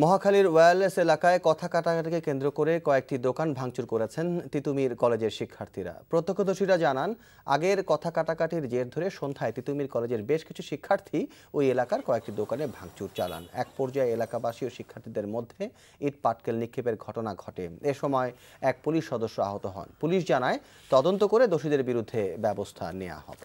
মহাখালীর wireless এলাকায় কথা কাটাকাটিকে কেন্দ্র করে কয়েকটি দোকান ভাঙচুর করেছেন তিতুমির কলেজের শিক্ষার্থীরা প্রত্যক্ষদর্শীরা জানান আগের কথা কাটাকাটির জের ধরে সন্ধ্যায় তিতুমির কলেজের বেশ কিছু শিক্ষার্থী ওই এলাকার কয়েকটি দোকানে ভাঙচুর চালান এক পর্যায়ে এলাকাবাসী ও শিক্ষার্থীদের মধ্যে ইট পাটকেল নিক্ষেপের ঘটনা ঘটে এ সময় এক পুলিশ সদস্য আহত হন পুলিশ জানায় তদন্ত করে দোষীদের বিরুদ্ধে ব্যবস্থা নেওয়া হবে